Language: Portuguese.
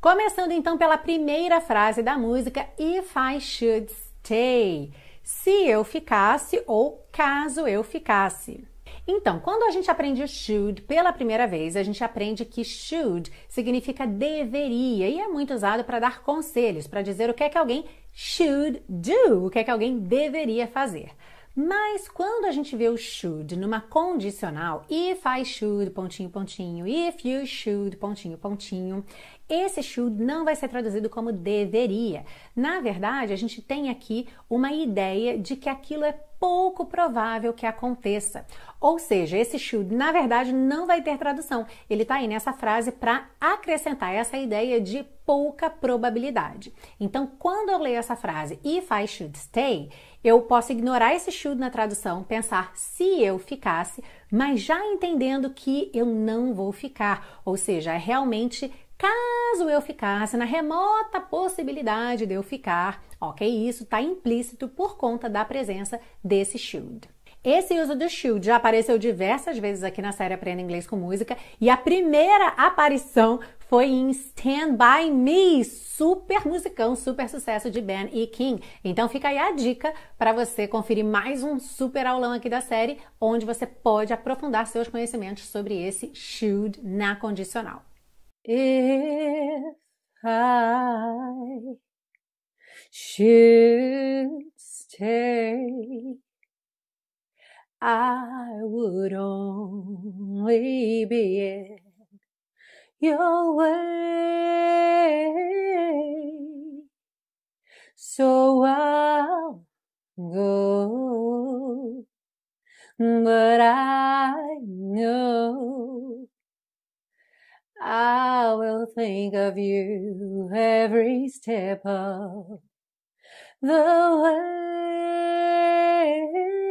Começando então pela primeira frase da música If I Should Stay. Se eu ficasse ou caso eu ficasse. Então, quando a gente aprende should pela primeira vez, a gente aprende que should significa deveria e é muito usado para dar conselhos, para dizer o que é que alguém should do, o que é que alguém deveria fazer. Mas quando a gente vê o should numa condicional, if I should, pontinho, pontinho, if you should, pontinho, pontinho, esse should não vai ser traduzido como deveria. Na verdade, a gente tem aqui uma ideia de que aquilo é pouco provável que aconteça. Ou seja, esse should, na verdade, não vai ter tradução. Ele está aí nessa frase para acrescentar essa ideia de pouca probabilidade. Então, quando eu leio essa frase, if I should stay, eu posso ignorar esse should na tradução, pensar se eu ficasse, mas já entendendo que eu não vou ficar, ou seja, é realmente caso eu ficasse, na remota possibilidade de eu ficar, ok? Isso está implícito por conta da presença desse should. Esse uso do should já apareceu diversas vezes aqui na série Aprenda Inglês com Música e a primeira aparição foi em Stand By Me, super musicão, super sucesso de Ben E. King. Então fica aí a dica para você conferir mais um super aulão aqui da série, onde você pode aprofundar seus conhecimentos sobre esse should na condicional. If I should stay, I would only be it. your way. So I'll go, but I know I will think of you every step of the way.